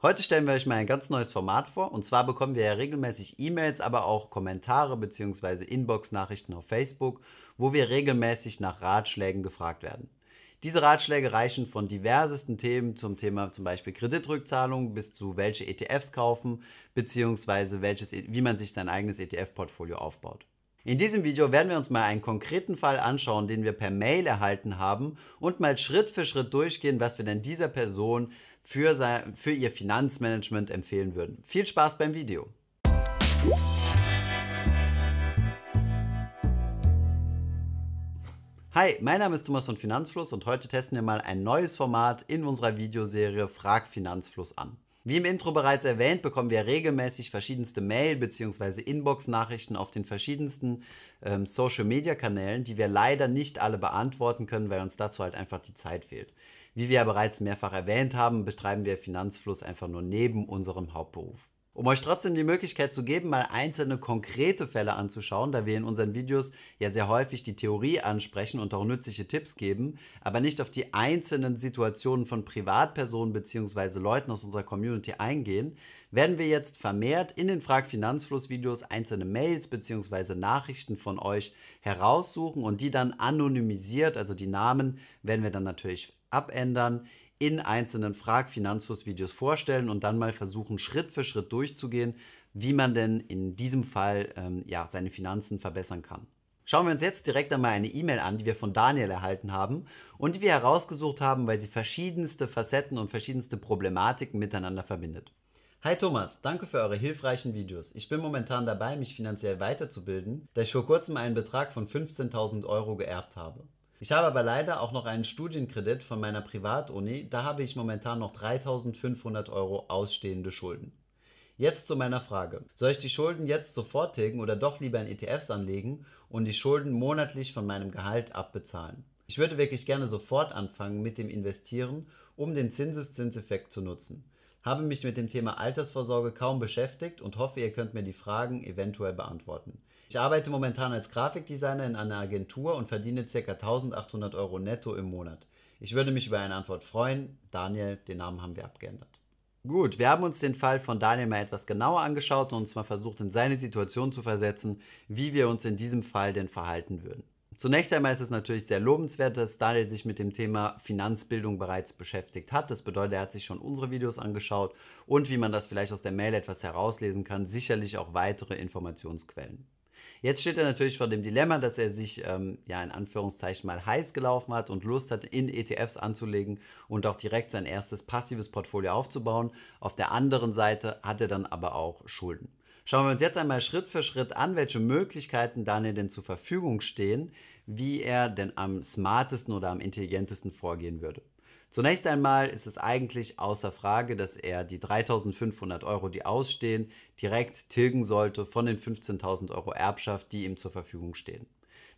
Heute stellen wir euch mal ein ganz neues Format vor. Und zwar bekommen wir ja regelmäßig E-Mails, aber auch Kommentare bzw. Inbox-Nachrichten auf Facebook, wo wir regelmäßig nach Ratschlägen gefragt werden. Diese Ratschläge reichen von diversesten Themen zum Thema zum Beispiel Kreditrückzahlung bis zu welche ETFs kaufen bzw. E, wie man sich sein eigenes ETF-Portfolio aufbaut. In diesem Video werden wir uns mal einen konkreten Fall anschauen, den wir per Mail erhalten haben und mal Schritt für Schritt durchgehen, was wir denn dieser Person für, sein, für ihr Finanzmanagement empfehlen würden. Viel Spaß beim Video! Hi, mein Name ist Thomas von Finanzfluss und heute testen wir mal ein neues Format in unserer Videoserie Frag Finanzfluss an. Wie im Intro bereits erwähnt, bekommen wir regelmäßig verschiedenste Mail- bzw. Inbox-Nachrichten auf den verschiedensten ähm, Social-Media-Kanälen, die wir leider nicht alle beantworten können, weil uns dazu halt einfach die Zeit fehlt. Wie wir ja bereits mehrfach erwähnt haben, betreiben wir Finanzfluss einfach nur neben unserem Hauptberuf. Um euch trotzdem die Möglichkeit zu geben, mal einzelne konkrete Fälle anzuschauen, da wir in unseren Videos ja sehr häufig die Theorie ansprechen und auch nützliche Tipps geben, aber nicht auf die einzelnen Situationen von Privatpersonen bzw. Leuten aus unserer Community eingehen, werden wir jetzt vermehrt in den Frag Finanzfluss Videos einzelne Mails bzw. Nachrichten von euch heraussuchen und die dann anonymisiert, also die Namen werden wir dann natürlich abändern, in einzelnen Frag Finanzfluss Videos vorstellen und dann mal versuchen, Schritt für Schritt durchzugehen, wie man denn in diesem Fall ähm, ja, seine Finanzen verbessern kann. Schauen wir uns jetzt direkt einmal eine E-Mail an, die wir von Daniel erhalten haben und die wir herausgesucht haben, weil sie verschiedenste Facetten und verschiedenste Problematiken miteinander verbindet. Hi Thomas, danke für eure hilfreichen Videos. Ich bin momentan dabei, mich finanziell weiterzubilden, da ich vor kurzem einen Betrag von 15.000 Euro geerbt habe. Ich habe aber leider auch noch einen Studienkredit von meiner Privatuni, da habe ich momentan noch 3.500 Euro ausstehende Schulden. Jetzt zu meiner Frage. Soll ich die Schulden jetzt sofort tilgen oder doch lieber in ETFs anlegen und die Schulden monatlich von meinem Gehalt abbezahlen? Ich würde wirklich gerne sofort anfangen mit dem Investieren, um den Zinseszinseffekt zu nutzen. Habe mich mit dem Thema Altersvorsorge kaum beschäftigt und hoffe, ihr könnt mir die Fragen eventuell beantworten. Ich arbeite momentan als Grafikdesigner in einer Agentur und verdiene ca. 1800 Euro netto im Monat. Ich würde mich über eine Antwort freuen. Daniel, den Namen haben wir abgeändert. Gut, wir haben uns den Fall von Daniel mal etwas genauer angeschaut und uns mal versucht, in seine Situation zu versetzen, wie wir uns in diesem Fall denn verhalten würden. Zunächst einmal ist es natürlich sehr lobenswert, dass Daniel sich mit dem Thema Finanzbildung bereits beschäftigt hat. Das bedeutet, er hat sich schon unsere Videos angeschaut und wie man das vielleicht aus der Mail etwas herauslesen kann, sicherlich auch weitere Informationsquellen. Jetzt steht er natürlich vor dem Dilemma, dass er sich ähm, ja in Anführungszeichen mal heiß gelaufen hat und Lust hat, in ETFs anzulegen und auch direkt sein erstes passives Portfolio aufzubauen. Auf der anderen Seite hat er dann aber auch Schulden. Schauen wir uns jetzt einmal Schritt für Schritt an, welche Möglichkeiten Daniel denn zur Verfügung stehen, wie er denn am smartesten oder am intelligentesten vorgehen würde. Zunächst einmal ist es eigentlich außer Frage, dass er die 3500 Euro, die ausstehen, direkt tilgen sollte von den 15.000 Euro Erbschaft, die ihm zur Verfügung stehen.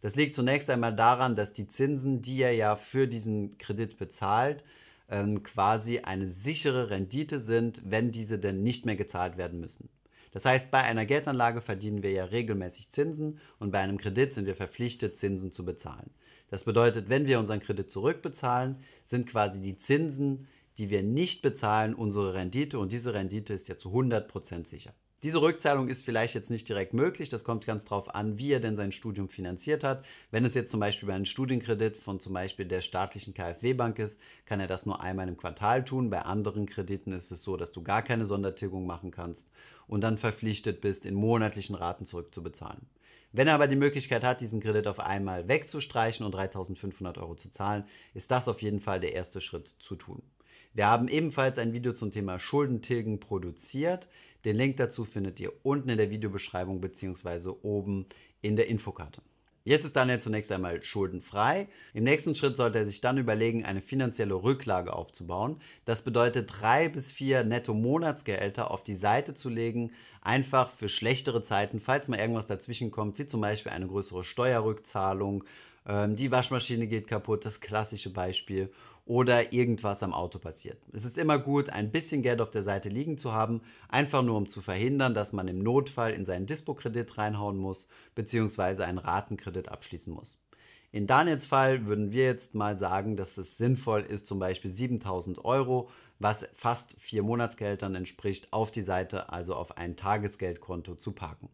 Das liegt zunächst einmal daran, dass die Zinsen, die er ja für diesen Kredit bezahlt, ähm, quasi eine sichere Rendite sind, wenn diese denn nicht mehr gezahlt werden müssen. Das heißt, bei einer Geldanlage verdienen wir ja regelmäßig Zinsen und bei einem Kredit sind wir verpflichtet, Zinsen zu bezahlen. Das bedeutet, wenn wir unseren Kredit zurückbezahlen, sind quasi die Zinsen, die wir nicht bezahlen, unsere Rendite und diese Rendite ist ja zu 100% sicher. Diese Rückzahlung ist vielleicht jetzt nicht direkt möglich. Das kommt ganz drauf an, wie er denn sein Studium finanziert hat. Wenn es jetzt zum Beispiel bei einem Studienkredit von zum Beispiel der staatlichen KfW-Bank ist, kann er das nur einmal im Quartal tun. Bei anderen Krediten ist es so, dass du gar keine Sondertilgung machen kannst und dann verpflichtet bist, in monatlichen Raten zurückzubezahlen. Wenn er aber die Möglichkeit hat, diesen Kredit auf einmal wegzustreichen und 3500 Euro zu zahlen, ist das auf jeden Fall der erste Schritt zu tun. Wir haben ebenfalls ein Video zum Thema Schuldentilgen produziert. Den Link dazu findet ihr unten in der Videobeschreibung bzw. oben in der Infokarte. Jetzt ist Daniel zunächst einmal schuldenfrei. Im nächsten Schritt sollte er sich dann überlegen, eine finanzielle Rücklage aufzubauen. Das bedeutet, drei bis vier netto Monatsgehälter auf die Seite zu legen, einfach für schlechtere Zeiten, falls mal irgendwas dazwischen kommt, wie zum Beispiel eine größere Steuerrückzahlung, ähm, die Waschmaschine geht kaputt, das klassische Beispiel oder irgendwas am Auto passiert. Es ist immer gut, ein bisschen Geld auf der Seite liegen zu haben, einfach nur um zu verhindern, dass man im Notfall in seinen Dispo-Kredit reinhauen muss, bzw. einen Ratenkredit abschließen muss. In Daniels Fall würden wir jetzt mal sagen, dass es sinnvoll ist, zum Beispiel 7000 Euro, was fast vier Monatsgehältern entspricht, auf die Seite, also auf ein Tagesgeldkonto zu parken.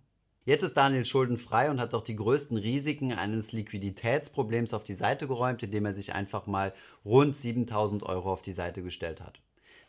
Jetzt ist Daniel schuldenfrei und hat auch die größten Risiken eines Liquiditätsproblems auf die Seite geräumt, indem er sich einfach mal rund 7000 Euro auf die Seite gestellt hat.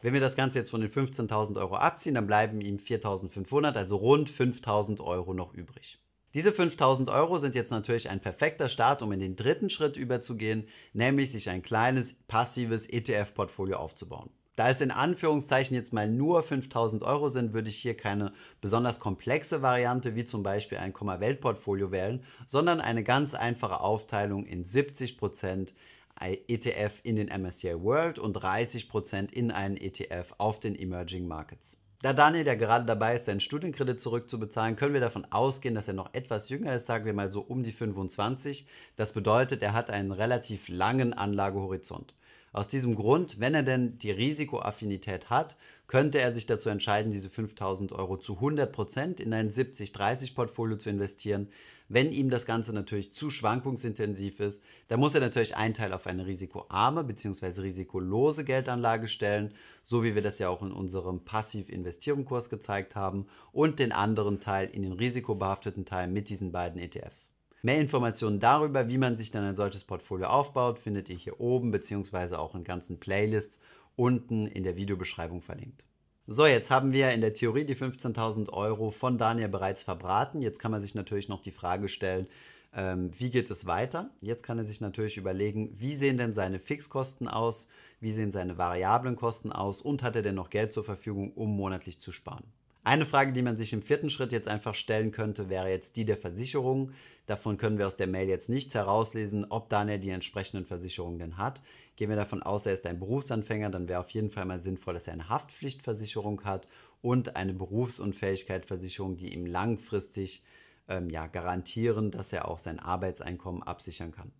Wenn wir das Ganze jetzt von den 15.000 Euro abziehen, dann bleiben ihm 4.500, also rund 5.000 Euro noch übrig. Diese 5000 Euro sind jetzt natürlich ein perfekter Start, um in den dritten Schritt überzugehen, nämlich sich ein kleines passives ETF-Portfolio aufzubauen. Da es in Anführungszeichen jetzt mal nur 5000 Euro sind, würde ich hier keine besonders komplexe Variante wie zum Beispiel ein komma weltportfolio wählen, sondern eine ganz einfache Aufteilung in 70% ETF e in den MSCI World und 30% in einen ETF auf den Emerging Markets. Da Daniel ja gerade dabei ist, seinen Studienkredit zurückzubezahlen, können wir davon ausgehen, dass er noch etwas jünger ist, sagen wir mal so um die 25. Das bedeutet, er hat einen relativ langen Anlagehorizont. Aus diesem Grund, wenn er denn die Risikoaffinität hat, könnte er sich dazu entscheiden, diese 5000 Euro zu 100% in ein 70-30-Portfolio zu investieren. Wenn ihm das Ganze natürlich zu schwankungsintensiv ist, dann muss er natürlich einen Teil auf eine risikoarme bzw. risikolose Geldanlage stellen, so wie wir das ja auch in unserem Passiv-Investieren-Kurs gezeigt haben, und den anderen Teil in den risikobehafteten Teil mit diesen beiden ETFs. Mehr Informationen darüber, wie man sich dann ein solches Portfolio aufbaut, findet ihr hier oben beziehungsweise auch in ganzen Playlists unten in der Videobeschreibung verlinkt. So, jetzt haben wir in der Theorie die 15.000 Euro von Daniel bereits verbraten. Jetzt kann man sich natürlich noch die Frage stellen, ähm, wie geht es weiter? Jetzt kann er sich natürlich überlegen, wie sehen denn seine Fixkosten aus, wie sehen seine variablen Kosten aus und hat er denn noch Geld zur Verfügung, um monatlich zu sparen? Eine Frage, die man sich im vierten Schritt jetzt einfach stellen könnte, wäre jetzt die der Versicherung. Davon können wir aus der Mail jetzt nichts herauslesen, ob Daniel die entsprechenden Versicherungen denn hat. Gehen wir davon aus, er ist ein Berufsanfänger, dann wäre auf jeden Fall mal sinnvoll, dass er eine Haftpflichtversicherung hat und eine Berufsunfähigkeitsversicherung, die ihm langfristig ähm, ja, garantieren, dass er auch sein Arbeitseinkommen absichern kann.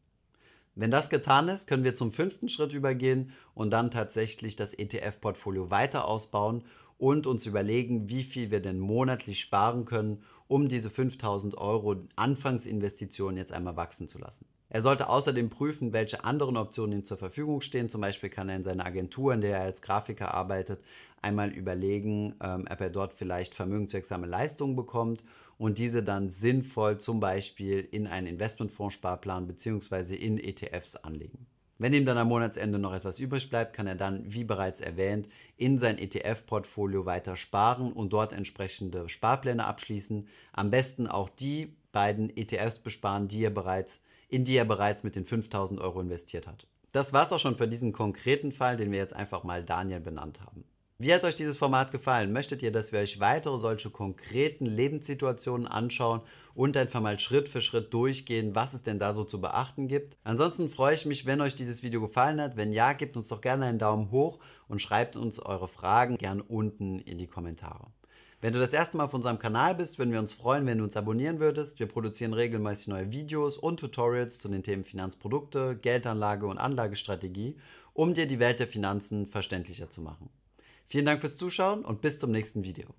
Wenn das getan ist, können wir zum fünften Schritt übergehen und dann tatsächlich das ETF-Portfolio weiter ausbauen und uns überlegen, wie viel wir denn monatlich sparen können, um diese 5000 Euro Anfangsinvestition jetzt einmal wachsen zu lassen. Er sollte außerdem prüfen, welche anderen Optionen ihm zur Verfügung stehen. Zum Beispiel kann er in seiner Agentur, in der er als Grafiker arbeitet, einmal überlegen, ähm, ob er dort vielleicht vermögenswirksame Leistungen bekommt und diese dann sinnvoll zum Beispiel in einen Investmentfondssparplan bzw. in ETFs anlegen. Wenn ihm dann am Monatsende noch etwas übrig bleibt, kann er dann, wie bereits erwähnt, in sein ETF-Portfolio weiter sparen und dort entsprechende Sparpläne abschließen. Am besten auch die beiden ETFs besparen, die er bereits, in die er bereits mit den 5000 Euro investiert hat. Das war es auch schon für diesen konkreten Fall, den wir jetzt einfach mal Daniel benannt haben. Wie hat euch dieses Format gefallen? Möchtet ihr, dass wir euch weitere solche konkreten Lebenssituationen anschauen und einfach mal Schritt für Schritt durchgehen, was es denn da so zu beachten gibt? Ansonsten freue ich mich, wenn euch dieses Video gefallen hat. Wenn ja, gebt uns doch gerne einen Daumen hoch und schreibt uns eure Fragen gerne unten in die Kommentare. Wenn du das erste Mal auf unserem Kanal bist, würden wir uns freuen, wenn du uns abonnieren würdest. Wir produzieren regelmäßig neue Videos und Tutorials zu den Themen Finanzprodukte, Geldanlage und Anlagestrategie, um dir die Welt der Finanzen verständlicher zu machen. Vielen Dank fürs Zuschauen und bis zum nächsten Video.